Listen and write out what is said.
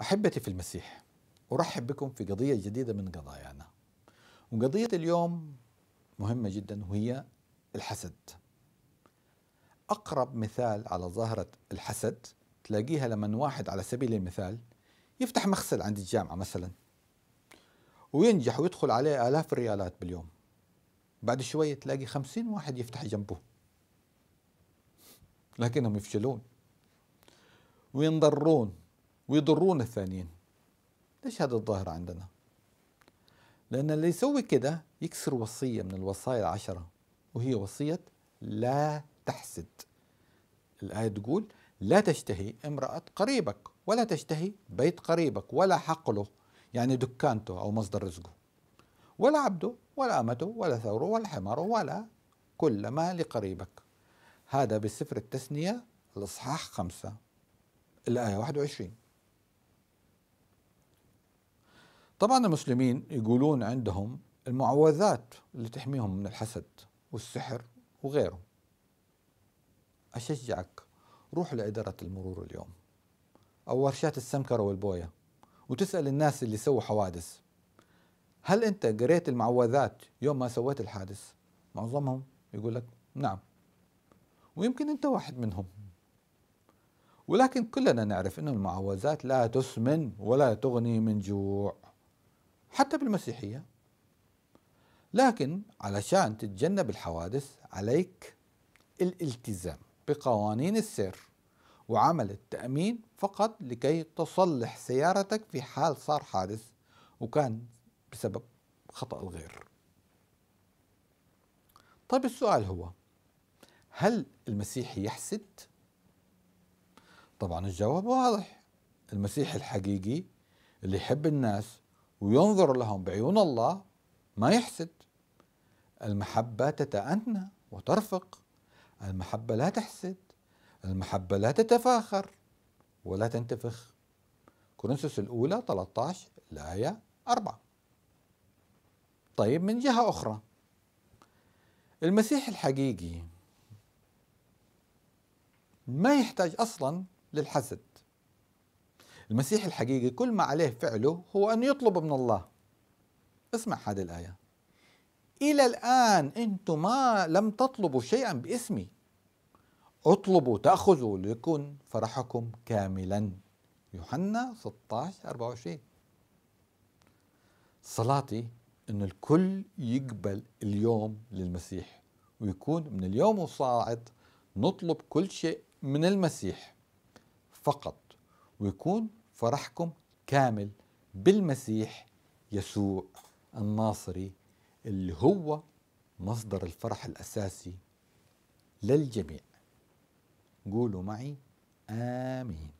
أحبتي في المسيح أرحب بكم في قضية جديدة من قضايانا وقضية اليوم مهمة جدا وهي الحسد أقرب مثال على ظاهرة الحسد تلاقيها لما واحد على سبيل المثال يفتح مغسل عند الجامعة مثلا وينجح ويدخل عليه آلاف الريالات باليوم بعد شوية تلاقي خمسين واحد يفتح جنبه لكنهم يفشلون وينضرون ويضرون الثانيين ليش هذا الظاهر عندنا لأن اللي يسوي كده يكسر وصية من الوصايا العشرة وهي وصية لا تحسد الآية تقول لا تشتهي امرأة قريبك ولا تشتهي بيت قريبك ولا حقله يعني دكانته أو مصدر رزقه ولا عبده ولا أمته ولا ثوره ولا حماره ولا كل ما لقريبك هذا بسفر التثنية الإصحاح خمسة الآية 21 طبعا المسلمين يقولون عندهم المعوذات اللي تحميهم من الحسد والسحر وغيره أشجعك روح لإدارة المرور اليوم أو ورشات السمكرة والبوية وتسأل الناس اللي سووا حوادث هل أنت قريت المعوذات يوم ما سويت الحادث معظمهم يقول لك نعم ويمكن أنت واحد منهم ولكن كلنا نعرف أن المعوذات لا تسمن ولا تغني من جوع حتى بالمسيحية لكن علشان تتجنب الحوادث عليك الالتزام بقوانين السير وعمل التأمين فقط لكي تصلح سيارتك في حال صار حادث وكان بسبب خطأ الغير طيب السؤال هو هل المسيحي يحسد؟ طبعا الجواب واضح المسيحي الحقيقي اللي يحب الناس وينظر لهم بعيون الله ما يحسد المحبة تتأنى وترفق المحبة لا تحسد المحبة لا تتفاخر ولا تنتفخ كورنثوس الأولى 13 الآية 4 طيب من جهة أخرى المسيح الحقيقي ما يحتاج أصلا للحسد المسيح الحقيقي كل ما عليه فعله هو أن يطلب من الله اسمع هذه الآية إلى الآن أنتم ما لم تطلبوا شيئا باسمي اطلبوا تأخذوا ليكون فرحكم كاملا يوحنا 16 24 صلاتي أن الكل يقبل اليوم للمسيح ويكون من اليوم وصاعد نطلب كل شيء من المسيح فقط ويكون فرحكم كامل بالمسيح يسوع الناصري اللي هو مصدر الفرح الأساسي للجميع قولوا معي آمين